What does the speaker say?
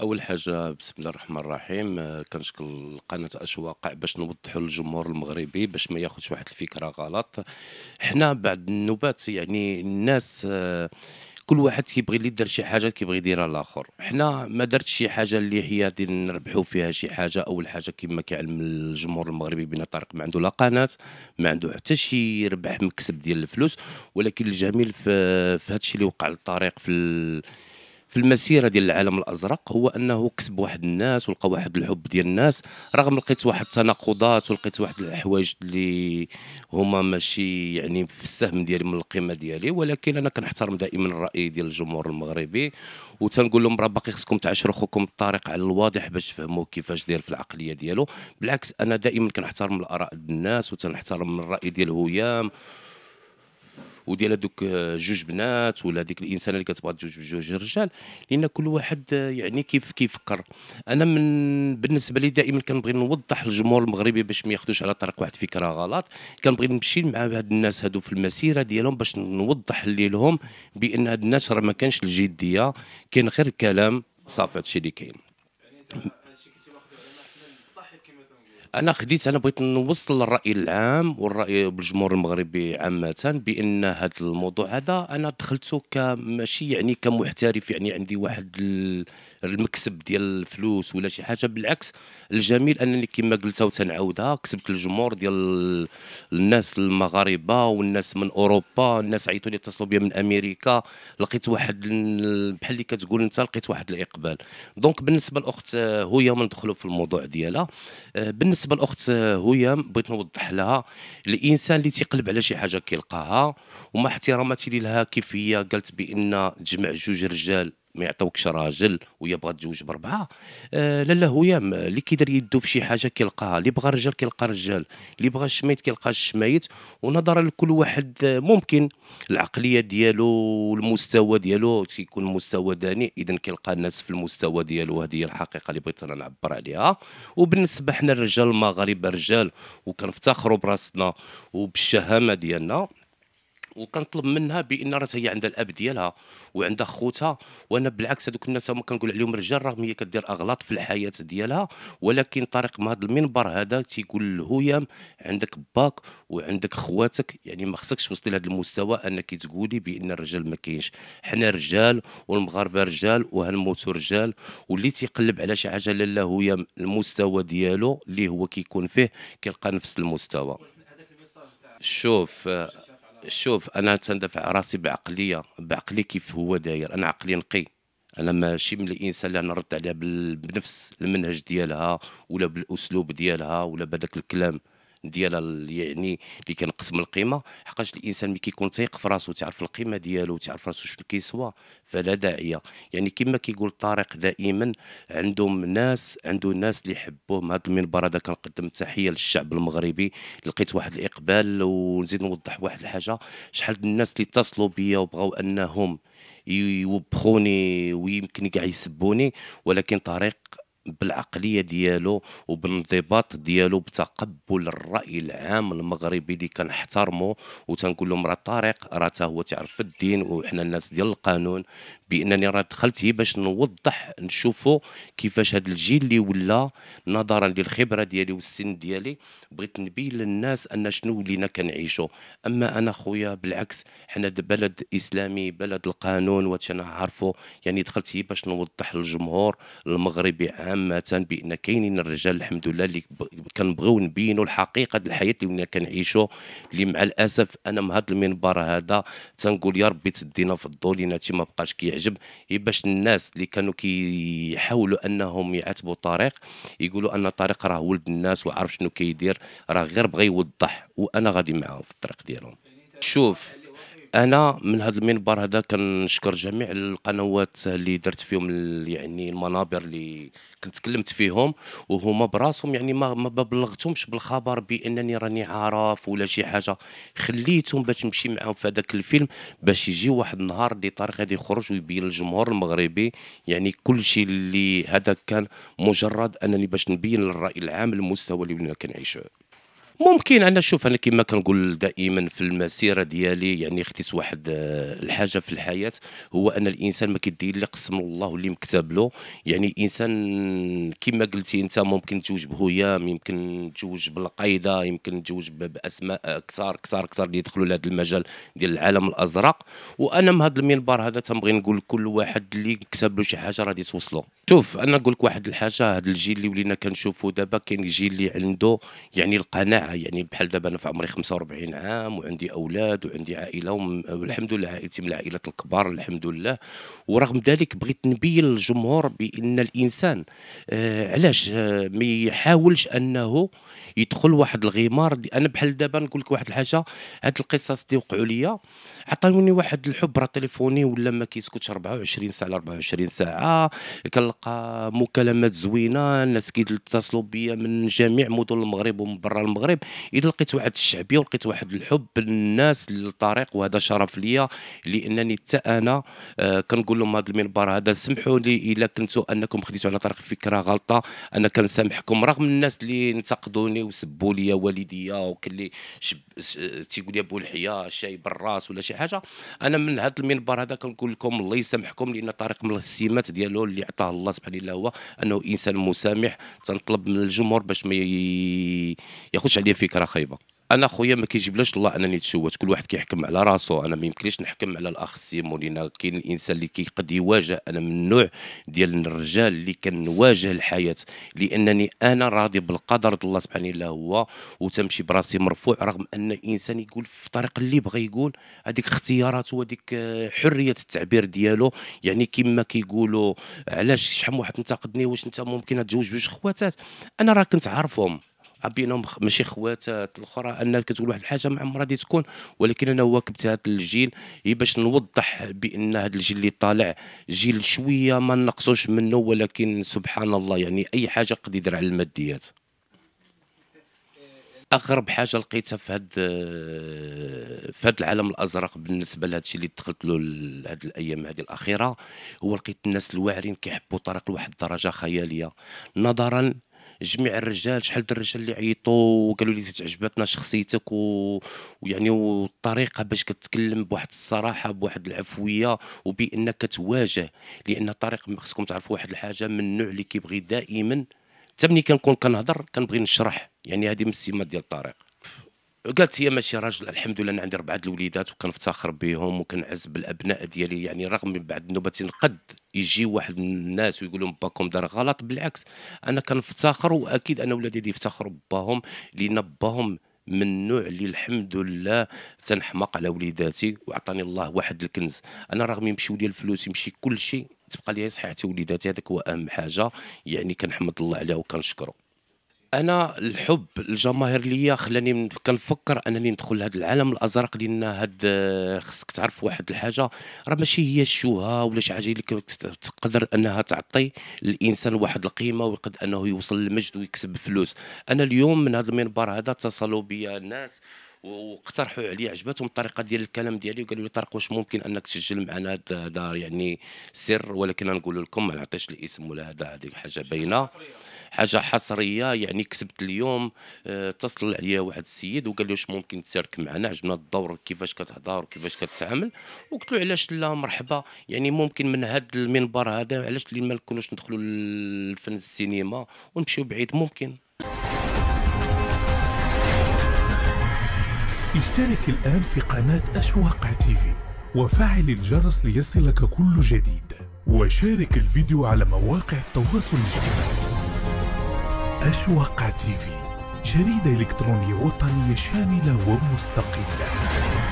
اول حاجه بسم الله الرحمن الرحيم آه، كنشكر قناه اشواق باش نوضحوا للجمهور المغربي باش ما ياخذش واحد الفكره غلط حنا بعد النوبات يعني الناس آه، كل واحد كيبغي اللي يدير شي حاجه كيبغي يديرها الاخر حنا ما درتش شي حاجه اللي هي نربحوا فيها شي حاجه اول حاجه كما كيعلم الجمهور المغربي بان طارق ما عنده لا قناه ما عنده حتى شي ربح مكسب ديال الفلوس ولكن الجميل في, هذا الشيء اللي وقع للطريق في في المسيره ديال العالم الازرق هو انه كسب واحد الناس ولقى واحد الحب ديال الناس رغم لقيت واحد التناقضات ولقيت واحد الحوايج اللي هما ماشي يعني في السهم ديالي من القيمه ديالي ولكن انا كنحترم دائما الراي ديال الجمهور المغربي وتنقول لهم راه باقي خصكم تعشروا خوكم الطريق على الواضح باش تفهموا كيفاش داير في العقليه ديالو بالعكس انا دائما كنحترم الاراء ديال الناس وتنحترم الراي ديال هيام وديال هذوك آه، جوج بنات ولا ديك الانسانه اللي كتبغى تجوج بجوج رجال لان كل واحد آه، يعني كيف كيفكر انا من بالنسبه لي دائما كنبغي نوضح للجمهور المغربي باش ما ياخذوش على طريق واحد فكره غلط كنبغي نمشي مع هاد الناس هادو في المسيره ديالهم باش نوضح لهم بان هاد الناس راه ما كانش الجديه كاين غير كلام صافي هادشي اللي كاين انا خديت انا بغيت نوصل الراي العام والراي بالجمهور المغربي عامه بان هذا الموضوع هذا انا دخلته كماشي يعني كمحترف يعني عندي واحد ال... المكسب ديال الفلوس ولا شي حاجه بالعكس الجميل انني كما قلتها وتنعاودها كسبت الجمهور ديال الناس المغاربه والناس من اوروبا الناس عيطوني اتصلوا بيا من امريكا لقيت واحد بحال اللي كتقول انت لقيت واحد الاقبال دونك بالنسبه لاخت هيام ندخلوا في الموضوع ديالها آه، بالنسبه لاخت هيام بغيت نوضح لها الانسان اللي تيقلب على شي حاجه كيلقاها ومع احتراماتي لها كيف هي قالت بان جمع جوج رجال ما يعطوكش راجل ويبغى تزوج باربعه آه لا لا هو يام اللي كيدير يدو في شي حاجه كيلقاها اللي بغى رجال كيلقى رجال اللي بغى الشميت كيلقى الشمايت ونظرا لكل واحد آه، ممكن العقليه ديالو والمستوى ديالو تيكون مستوى داني اذا كيلقى الناس في المستوى ديالو هذه هي الحقيقه اللي بغيت انا نعبر عليها وبالنسبه حنا الرجال المغاربه رجال وكنفتخروا براسنا وبالشهامه ديالنا وكنطلب منها بان راه هي عندها الاب ديالها وعندها خوتها وانا بالعكس هذوك الناس هما كنقول عليهم رجال رغم هي كدير اغلاط في الحياه ديالها ولكن طريق ما هذا المنبر هذا تيقول للهويام عندك باك وعندك خواتك يعني ما خصكش توصلي لهذا المستوى انك تقولي بان الرجال ما كاينش حنا رجال والمغاربه رجال وهنموتوا رجال واللي تيقلب على شي حاجه لا هويام المستوى ديالو اللي هو كيكون فيه كيلقى نفس المستوى شوف شوف انا تندفع راسي بعقليه بعقلي كيف هو داير انا عقلي نقي انا ماشي من الانسان اللي نرد عليها بنفس المنهج ديالها ولا بالاسلوب ديالها ولا بهذاك الكلام ديال يعني اللي كنقسم القيمه حقاش الانسان ملي كيكون تيق في راسو تعرف القيمه ديالو تعرف راسو شنو كيسوى فلا داعيه يعني كما كيقول طارق دائما عندهم ناس عنده ناس اللي يحبوهم هذا المنبر هذا كنقدم تحيه للشعب المغربي لقيت واحد الاقبال ونزيد نوضح واحد الحاجه شحال الناس اللي اتصلوا بيا وبغاو انهم يوبخوني ويمكن كاع يسبوني ولكن طريق بالعقليه ديالو وبالانضباط ديالو بتقبل الراي العام المغربي اللي كنحترمه وتنقول لهم راه طارق راه حتى هو تعرف في الدين وحنا الناس ديال القانون بانني راه دخلت هي باش نوضح نشوفوا كيفاش هذا الجيل اللي ولا نظرا للخبره ديالي والسن ديالي بغيت نبين للناس ان شنو ولينا كنعيشوا اما انا خويا بالعكس حنا بلد اسلامي بلد القانون وهادشي يعني دخلت هي باش نوضح للجمهور المغربي عام عامه بان كاينين الرجال الحمد لله اللي كنبغيو نبينوا الحقيقه ديال الحياه اللي كنعيشوا اللي مع الاسف انا من هذا المنبر هذا تنقول يا ربي تدينا في الضو لان هادشي ما بقاش كيعجب كي باش الناس اللي كانوا كيحاولوا انهم يعاتبوا طريق يقولوا ان طريق راه ولد الناس وعارف شنو كيدير راه غير بغى يوضح وانا غادي معاهم في الطريق ديالهم شوف انا من هذا المنبر هذا كنشكر جميع القنوات اللي درت فيهم يعني المنابر اللي كنت تكلمت فيهم وهما براسهم يعني ما ما بلغتهمش بالخبر بانني راني عارف ولا شي حاجه خليتهم باش نمشي معاهم في هذاك الفيلم باش يجي واحد النهار اللي طارق غادي يخرج ويبين للجمهور المغربي يعني كل شيء اللي هذا كان مجرد انني باش نبين للراي العام المستوى اللي كنعيشوه ممكن انا شوف انا كما كنقول دائما في المسيره ديالي يعني خديت واحد آه، الحاجه في الحياه هو ان الانسان ما كيدير اللي قسم الله اللي مكتب له يعني الانسان كما قلتي انت ممكن تزوج بهيام يمكن تزوج بالقايده يمكن تزوج باسماء كثار كثار كثار اللي يدخلوا لهذا المجال ديال العالم الازرق وانا من هذا المنبر هذا تنبغي نقول كل واحد اللي كتب له شي حاجه غادي توصلوا شوف انا نقول لك واحد الحاجه هذا الجيل اللي ولينا كنشوفوا دابا كاين جيل اللي عنده يعني القناعه معها يعني بحال دابا انا في عمري 45 عام وعندي اولاد وعندي عائله والحمد لله عائلتي من العائلات الكبار الحمد لله ورغم ذلك بغيت نبين للجمهور بان الانسان آه علاش آه ما يحاولش انه يدخل واحد الغمار انا بحال دابا نقول لك واحد الحاجه هاد القصص اللي وقعوا لي عطاوني واحد الحب راه تليفوني ولا ما كيسكتش 24 ساعه 24 ساعه كنلقى مكالمات زوينه الناس كيتصلوا بيا من جميع مدن المغرب ومن برا المغرب المغرب اذا لقيت واحد الشعبيه ولقيت واحد الحب بالناس للطريق وهذا شرف ليا لانني حتى انا آه، كنقول لهم هذا المنبر هذا سمحوا لي الا كنتوا انكم خديتوا على طريق فكره غلطه انا كنسامحكم رغم الناس اللي انتقدوني وسبوا لي والديا وكل اللي تيقول لي ابو الحياه شاي بالراس ولا شي حاجه انا من هذا المنبر هذا كنقول لكم الله يسامحكم لان طريق من السمات ديالو اللي عطاه الله سبحانه وتعالى هو انه انسان مسامح تنطلب من الجمهور باش ما ياخذش هذه فكره خايبه انا خويا ما كيجبلاش الله انني تشوت كل واحد كيحكم على راسو انا ما يمكنليش نحكم على الاخ سيمون لان كاين الانسان اللي كيقد يواجه انا من النوع ديال الرجال اللي كنواجه الحياه لانني انا راضي بالقدر ديال الله سبحانه الله هو وتمشي براسي مرفوع رغم ان الانسان يقول في الطريق اللي بغى يقول هذيك اختياراته وهذيك آه، حريه التعبير ديالو يعني كما كيقولوا علاش شحال واحد انتقدني واش انت ممكن تجوج جوج خواتات انا راه كنت عارفهم بينهم ماشي خواتات آه، الاخرى ان كتقول واحد الحاجه ما عمرها دي تكون ولكن انا واكبت هذا الجيل هي باش نوضح بان هذا الجيل اللي طالع جيل شويه ما نقصوش منه ولكن سبحان الله يعني اي حاجه قد يدير على الماديات اغرب حاجه لقيتها في هاد آه، في هاد العالم الازرق بالنسبه لهذا الشيء اللي دخلت له هاد الايام هذه الاخيره هو لقيت الناس الواعرين كيحبوا طريق لواحد الدرجه خياليه نظرا جميع الرجال شحال من الرجال اللي عيطوا وقالوا لي تعجبتنا شخصيتك و... ويعني والطريقه باش كتكلم بواحد الصراحه بواحد العفويه وبانك تواجه لان طريق خصكم تعرفوا واحد الحاجه من النوع اللي كيبغي دائما حتى ملي كنكون كنهضر كنبغي نشرح يعني هذه من ديال طريق قالت هي ماشي راجل الحمد لله انا عندي اربعه الوليدات وكنفتخر بهم وكنعز بالابناء ديالي يعني رغم من بعد النوبات قد يجي واحد الناس ويقول لهم باكم دار غلط بالعكس انا كنفتخر واكيد انا ولادي يفتخروا باهم لان باهم من النوع اللي الحمد لله تنحماق على وليداتي وعطاني الله واحد الكنز انا رغم يمشيو لي الفلوس يمشي كل شيء تبقى لي صحيحتي وليداتي هذاك هو اهم حاجه يعني كنحمد الله عليها وكنشكره انا الحب الجماهير ليا خلاني كنفكر انني ندخل هذا العالم الازرق لان هاد آه، خصك تعرف واحد الحاجه راه ماشي هي الشوهه ولا شي حاجه اللي تقدر انها تعطي الانسان واحد القيمه ويقد انه يوصل للمجد ويكسب فلوس انا اليوم من هذا المنبر هذا اتصلوا بيا الناس واقترحوا علي عجبتهم الطريقه ديال الكلام ديالي وقالوا لي طارق واش ممكن انك تسجل معنا هذا يعني سر ولكن نقول لكم ما نعطيش الاسم ولا هذا هذه حاجه باينه حاجه حصريه يعني كسبت اليوم آه، اتصل عليا واحد السيد وقال لي واش ممكن تشارك معنا عجبنا الدور كيفاش كتهضر وكيفاش كتعامل وقلت له علاش لا مرحبا يعني ممكن من هذا المنبر هذا علاش اللي ما نكونوش ندخلوا لفن السينما ونمشيو بعيد ممكن اشترك الآن في قناة أشواق تيفي وفعل الجرس ليصلك كل جديد وشارك الفيديو على مواقع التواصل الاجتماعي أشواق تيفي جريدة إلكترونية وطنية شاملة ومستقلة